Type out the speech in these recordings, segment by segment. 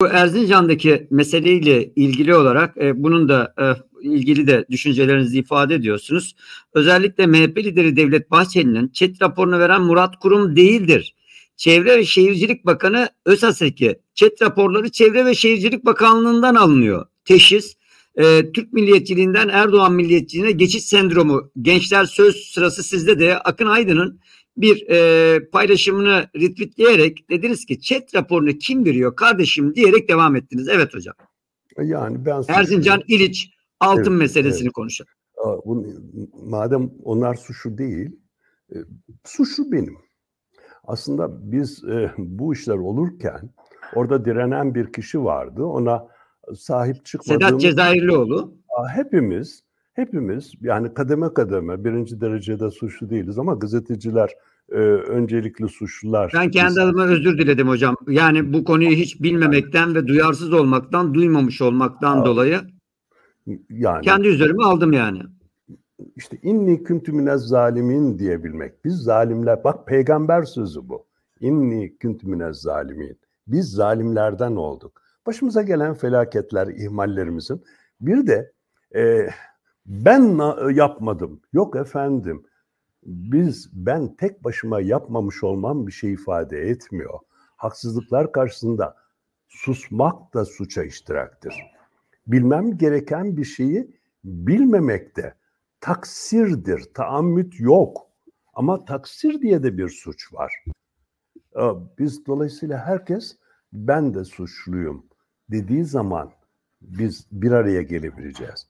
Bu Erzincan'daki meseleyle ilgili olarak e, bunun da e, ilgili de düşüncelerinizi ifade ediyorsunuz. Özellikle MHP lideri Devlet Bahçeli'nin çet raporunu veren Murat Kurum değildir. Çevre ve Şehircilik Bakanı Ösaseki çet raporları Çevre ve Şehircilik Bakanlığı'ndan alınıyor. Teşhis e, Türk milliyetçiliğinden Erdoğan milliyetçiliğine geçiş sendromu gençler söz sırası sizde de Akın Aydın'ın bir e, paylaşımını retweetleyerek dediniz ki chat raporunu kim veriyor kardeşim diyerek devam ettiniz. Evet hocam. E, yani ben Erzincan suçlu. İliç altın evet, meselesini evet. konuşalım. Bunu, madem onlar suçu değil, e, suçu benim. Aslında biz e, bu işler olurken orada direnen bir kişi vardı. Ona sahip çıkmadığımız... Sedat Cezayirlioğlu. Hepimiz hepimiz yani kademe kademe birinci derecede suçlu değiliz ama gazeteciler e, öncelikli suçlular. Ben kendi adıma özür diledim hocam. Yani bu konuyu hiç bilmemekten ve duyarsız olmaktan, duymamış olmaktan Aa, dolayı yani kendi üzerime aldım yani. İşte inni kuntu minez zalimin diyebilmek. Biz zalimler bak peygamber sözü bu. İnni kuntu minez zalimin. Biz zalimlerden olduk. Başımıza gelen felaketler, ihmallerimizin bir de e, ben e, yapmadım. Yok efendim. Biz ben tek başıma yapmamış olmam bir şey ifade etmiyor. Haksızlıklar karşısında susmak da suça iştiraktır. Bilmem gereken bir şeyi bilmemek de taksirdir. Taammüt yok. Ama taksir diye de bir suç var. E, biz dolayısıyla herkes ben de suçluyum dediği zaman biz bir araya gelebileceğiz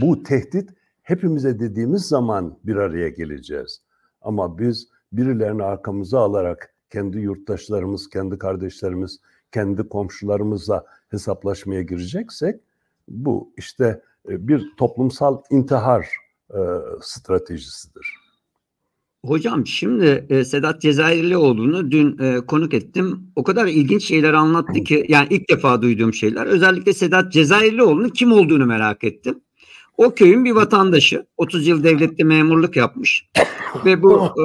bu tehdit hepimize dediğimiz zaman bir araya geleceğiz. Ama biz birilerini arkamıza alarak kendi yurttaşlarımız, kendi kardeşlerimiz, kendi komşularımızla hesaplaşmaya gireceksek bu işte e, bir toplumsal intihar e, stratejisidir. Hocam şimdi e, Sedat olduğunu dün e, konuk ettim. O kadar ilginç şeyler anlattı ki yani ilk defa duyduğum şeyler. Özellikle Sedat Cezayirli olduğunu kim olduğunu merak ettim. O köyün bir vatandaşı 30 yıl devlette memurluk yapmış ve bu e,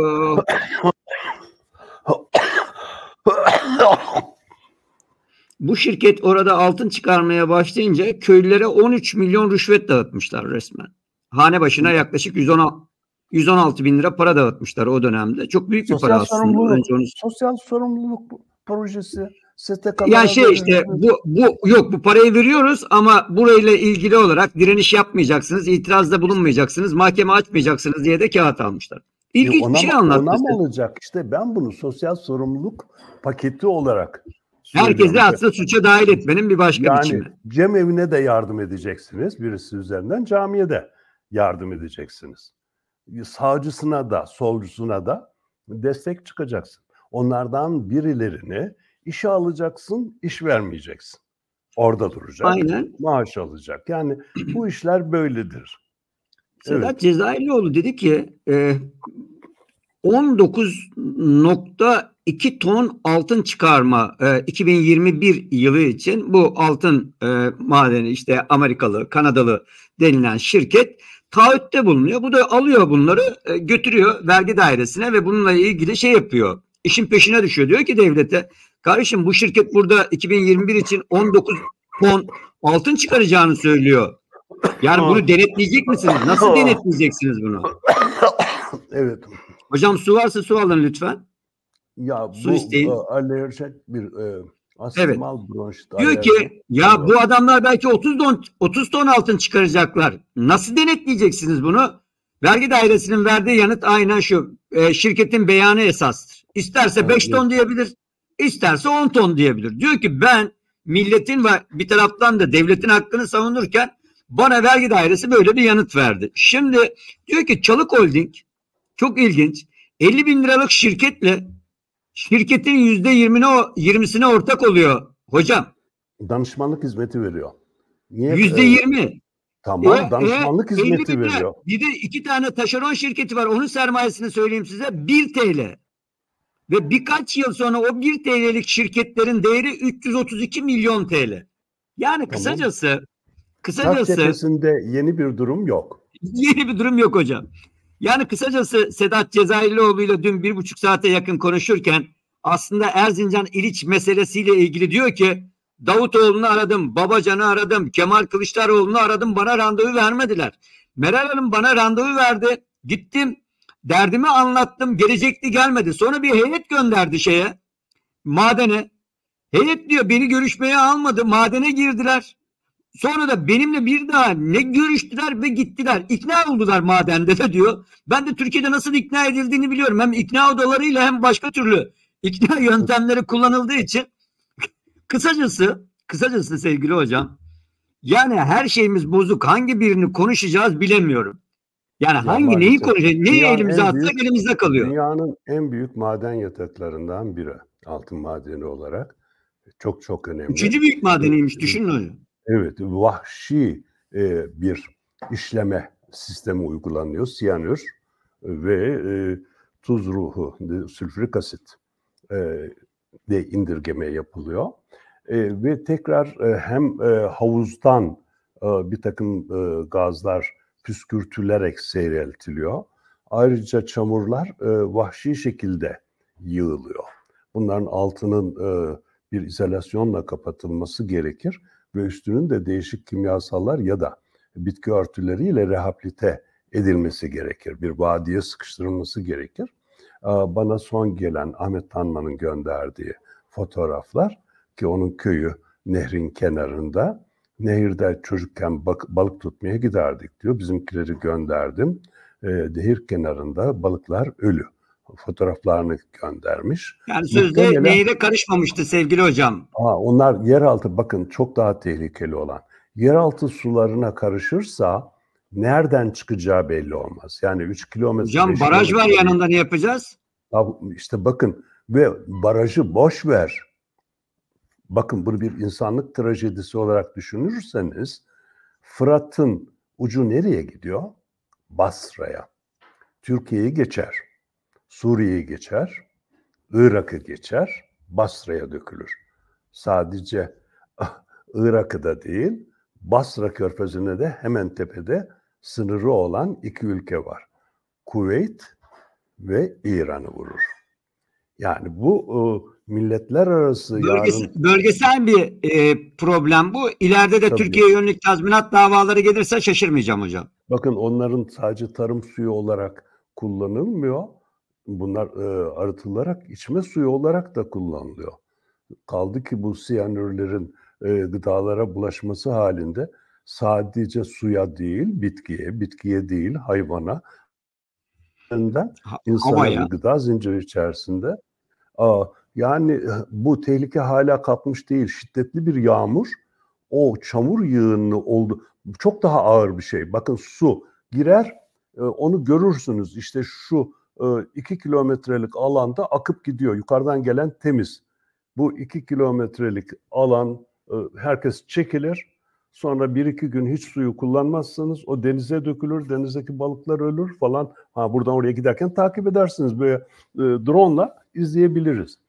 bu şirket orada altın çıkarmaya başlayınca köylülere 13 milyon rüşvet dağıtmışlar resmen. Hane başına yaklaşık 110 116 bin lira para dağıtmışlar o dönemde. Çok büyük bir sosyal para aslında. Önce Sosyal sorumluluk projesi STK'lar... Yani şey işte bu, bu yok bu parayı veriyoruz ama burayla ilgili olarak direniş yapmayacaksınız, itirazda bulunmayacaksınız, mahkeme açmayacaksınız diye de kağıt almışlar. İlginç ona, bir şey anlatmışlar. Ona mı olacak? İşte ben bunu sosyal sorumluluk paketi olarak Herkesi aslında suça dahil etmenin bir başka yani, biçimi. Cem evine de yardım edeceksiniz birisi üzerinden camiye de yardım edeceksiniz. Sağcısına da solcusuna da destek çıkacaksın. Onlardan birilerini İşe alacaksın, iş vermeyeceksin. Orada duracak. Aynen. Maaş alacak. Yani bu işler böyledir. Sedat evet. Cezayirlioğlu dedi ki e, 19.2 ton altın çıkarma e, 2021 yılı için bu altın e, madeni işte Amerikalı, Kanadalı denilen şirket taahhütte bulunuyor. Bu da alıyor bunları e, götürüyor vergi dairesine ve bununla ilgili şey yapıyor. İşin peşine düşüyor. Diyor ki devlete Kardeşim bu şirket burada 2021 için 19 ton altın çıkaracağını söylüyor. Yani bunu denetleyecek misiniz? Nasıl denetleyeceksiniz bunu? evet. Hocam su varsa su alın lütfen. Ya su bu isteyin. E, alerjik bir e, asmal evet. bronşit. Diyor ki ya bu adamlar belki 30 ton 30 ton altın çıkaracaklar. Nasıl denetleyeceksiniz bunu? Vergi dairesinin verdiği yanıt aynen şu. E, şirketin beyanı esastır. İsterse 5 evet. ton diyebilir. İsterse 10 ton diyebilir. Diyor ki ben milletin ve bir taraftan da devletin hakkını savunurken bana vergi dairesi böyle bir yanıt verdi. Şimdi diyor ki Çalık Holding çok ilginç. 50 bin liralık şirketle şirketin yüzde 20'ne 20'sine ortak oluyor hocam. Danışmanlık hizmeti veriyor. Yüzde 20. Ee, tamam e, e danışmanlık e, hizmeti veriyor. Bir de iki tane taşeron şirketi var. Onun sermayesini söyleyeyim size 1 TL. Ve birkaç yıl sonra o 1 TL'lik şirketlerin değeri 332 milyon TL. Yani kısacası tamam. kısacası tepesinde yeni bir durum yok. Yeni bir durum yok hocam. Yani kısacası Sedat Cezayirlioğlu ile dün bir buçuk saate yakın konuşurken aslında Erzincan İliç meselesiyle ilgili diyor ki Davutoğlu'nu aradım, Babacan'ı aradım, Kemal Kılıçdaroğlu'nu aradım bana randevu vermediler. Meral Hanım bana randevu verdi. Gittim Derdimi anlattım. Gelecekti gelmedi. Sonra bir heyet gönderdi şeye. Madene. Heyet diyor beni görüşmeye almadı. Madene girdiler. Sonra da benimle bir daha ne görüştüler ve gittiler. İkna oldular madende de diyor. Ben de Türkiye'de nasıl ikna edildiğini biliyorum. Hem ikna odalarıyla hem başka türlü ikna yöntemleri kullanıldığı için kısacası kısacası sevgili hocam yani her şeyimiz bozuk. Hangi birini konuşacağız bilemiyorum. Yani ya hangi neyi konuşuyor? Neyi elimize attı? büyük, elimizde kalıyor. Dünyanın en büyük maden yataklarından biri altın madeni olarak. Çok çok önemli. Üçüncü büyük madeniymiş ee, düşünün onu. Evet vahşi e, bir işleme sistemi uygulanıyor. Siyanür e, ve e, tuz ruhu, e, sülfürik asit e, de indirgeme yapılıyor. E, ve tekrar e, hem e, havuzdan e, bir takım e, gazlar püskürtülerek seyreltiliyor. Ayrıca çamurlar e, vahşi şekilde yığılıyor. Bunların altının e, bir izolasyonla kapatılması gerekir ve üstünün de değişik kimyasallar ya da bitki örtüleriyle rehabilite edilmesi gerekir. Bir vadiye sıkıştırılması gerekir. E, bana son gelen Ahmet Tanman'ın gönderdiği fotoğraflar ki onun köyü nehrin kenarında Nehirde çocukken bak, balık tutmaya giderdik diyor. Bizimkileri gönderdim. E, nehir kenarında balıklar ölü. Fotoğraflarını göndermiş. Yani sözde Muhtemelen... nehire karışmamıştı sevgili hocam. Aa, onlar yeraltı bakın çok daha tehlikeli olan. Yeraltı sularına karışırsa nereden çıkacağı belli olmaz. Yani 3 kilometre... Hocam baraj var yanında ne yapacağız? İşte bakın ve barajı boş ver bakın bunu bir insanlık trajedisi olarak düşünürseniz Fırat'ın ucu nereye gidiyor? Basra'ya. Türkiye'yi geçer. Suriye'yi geçer. Irak'ı geçer. Basra'ya dökülür. Sadece Irak'ı da değil, Basra körfezine de hemen tepede sınırı olan iki ülke var. Kuveyt ve İran'ı vurur. Yani bu e, milletler arası Bölgesi, yarın... bölgesel bir e, problem bu. İleride de Tabii. Türkiye yönelik tazminat davaları gelirse şaşırmayacağım hocam. Bakın onların sadece tarım suyu olarak kullanılmıyor. Bunlar e, arıtılarak içme suyu olarak da kullanılıyor. Kaldı ki bu siyanürlerin e, gıdalara bulaşması halinde sadece suya değil, bitkiye, bitkiye değil, hayvana, çıktığından insanların gıda zinciri içerisinde aa, yani e, bu tehlike hala kalkmış değil. Şiddetli bir yağmur o çamur yığını oldu. Çok daha ağır bir şey. Bakın su girer e, onu görürsünüz. İşte şu e, iki kilometrelik alanda akıp gidiyor. Yukarıdan gelen temiz. Bu iki kilometrelik alan herkes çekilir Sonra bir iki gün hiç suyu kullanmazsanız o denize dökülür, denizdeki balıklar ölür falan. Ha buradan oraya giderken takip edersiniz böyle e, drone'la izleyebiliriz.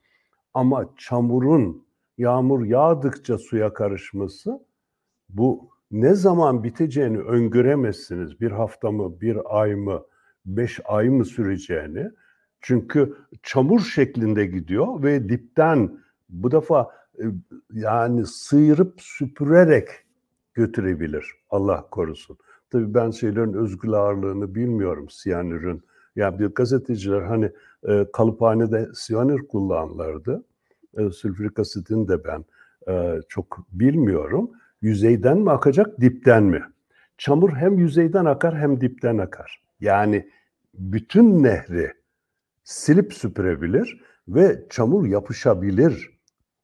Ama çamurun yağmur yağdıkça suya karışması bu ne zaman biteceğini öngöremezsiniz. Bir hafta mı, bir ay mı, beş ay mı süreceğini. Çünkü çamur şeklinde gidiyor ve dipten bu defa e, yani sıyırıp süpürerek götürebilir. Allah korusun. Tabii ben şeylerin özgül ağırlığını bilmiyorum siyanürün. Yani bir gazeteciler hani e, kalıphanede siyanür kullanlardı, E, sülfürik asitin de ben e, çok bilmiyorum. Yüzeyden mi akacak, dipten mi? Çamur hem yüzeyden akar hem dipten akar. Yani bütün nehri silip süpürebilir ve çamur yapışabilir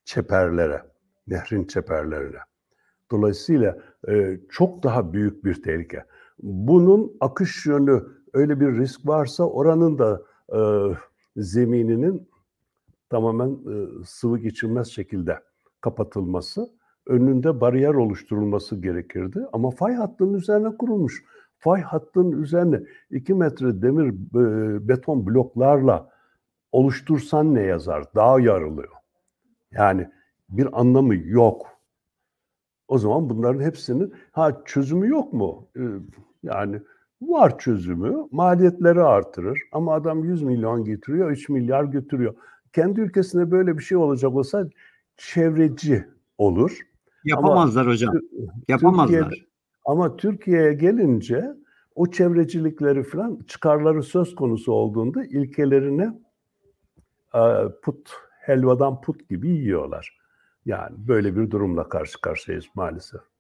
çeperlere, nehrin çeperlerine. Dolayısıyla e, çok daha büyük bir tehlike. Bunun akış yönü öyle bir risk varsa oranın da e, zemininin tamamen e, sıvı geçirmez şekilde kapatılması, önünde bariyer oluşturulması gerekirdi. Ama fay hattının üzerine kurulmuş. Fay hattının üzerine 2 metre demir e, beton bloklarla oluştursan ne yazar? Dağ yarılıyor. Yani bir anlamı yok. O zaman bunların hepsinin ha çözümü yok mu? Ee, yani var çözümü. Maliyetleri artırır ama adam 100 milyon getiriyor, 3 milyar götürüyor. Kendi ülkesinde böyle bir şey olacak olsa çevreci olur. Yapamazlar ama, hocam. Yapamazlar. Türkiye'de, ama Türkiye'ye gelince o çevrecilikleri falan çıkarları söz konusu olduğunda ilkelerini e, put helvadan put gibi yiyorlar. Yani böyle bir durumla karşı karşıyayız maalesef.